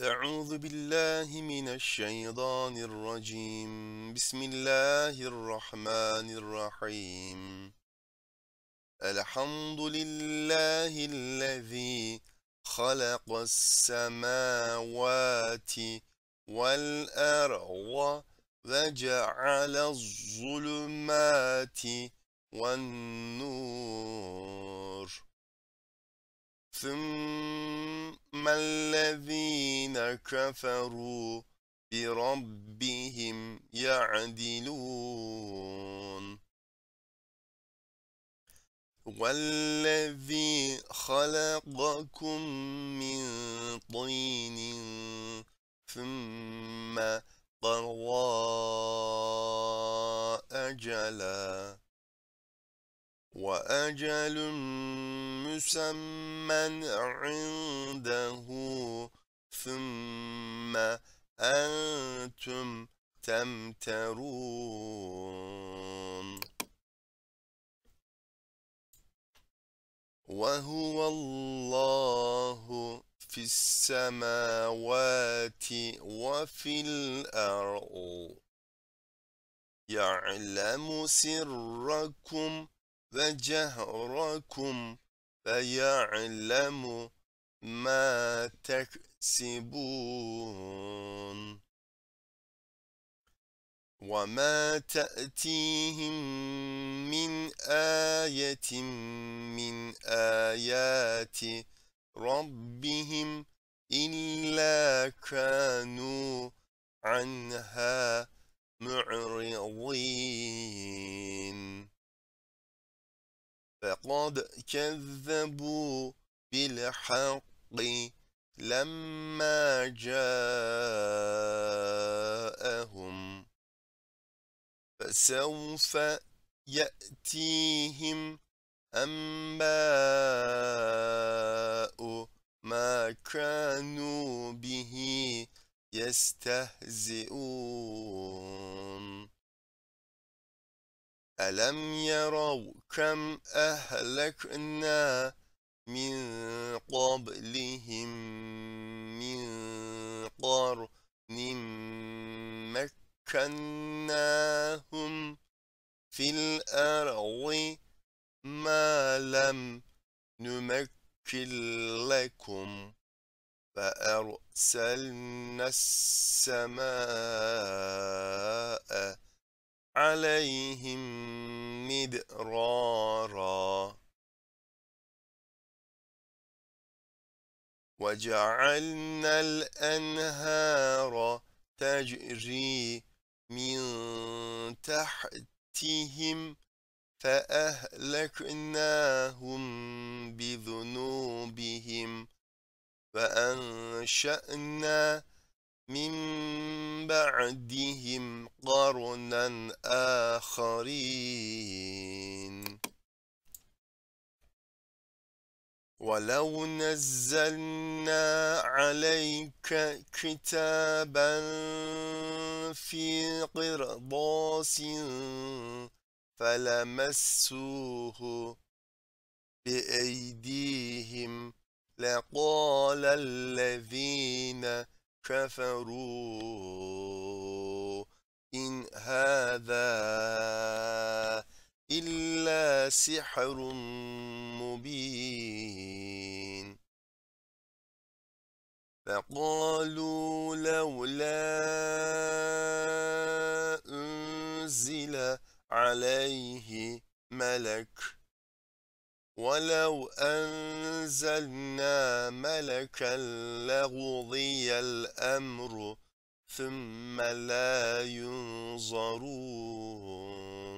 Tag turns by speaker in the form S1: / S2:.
S1: أعوذ بالله من الشيطان الرجيم بسم الله الرحمن الرحيم الحمد لله الذي خلق السماوات والأرض وجعل الظلمات والنور ثم الذي كفروا بربهم يعدلون والذي خلقكم من طين ثم قضى أجلا وأجل مسمى عنده ثم أنتم تمترون وهو الله في السماوات وفي الأرض يعلم سركم وجهركم فيعلم ما تكتمون يكسبون وما تأتيهم من آية من آيات ربهم إلا كانوا عنها معرضين فقد كذبوا بالحق لما جاءهم فسوف يأتيهم أنباء ما كانوا به يستهزئون ألم يروا كم أهلكنا من قبلهم مكناهم في الأرض ما لم نمكن لكم فأرسلنا السماء عليهم مدرارا وجعلنا الأنهار تجري من تحتهم فأهلكناهم بذنوبهم وأنشأنا من بعدهم قرنا آخرين ولو نزلنا عليك كتابا في قرطاس فلمسوه بأيديهم لقال الذين كفروا إن هذا إلا سحر مبين فقالوا لولا أنزل عليه ملك ولو أنزلنا ملكا لغضي الأمر ثم لا ينظرون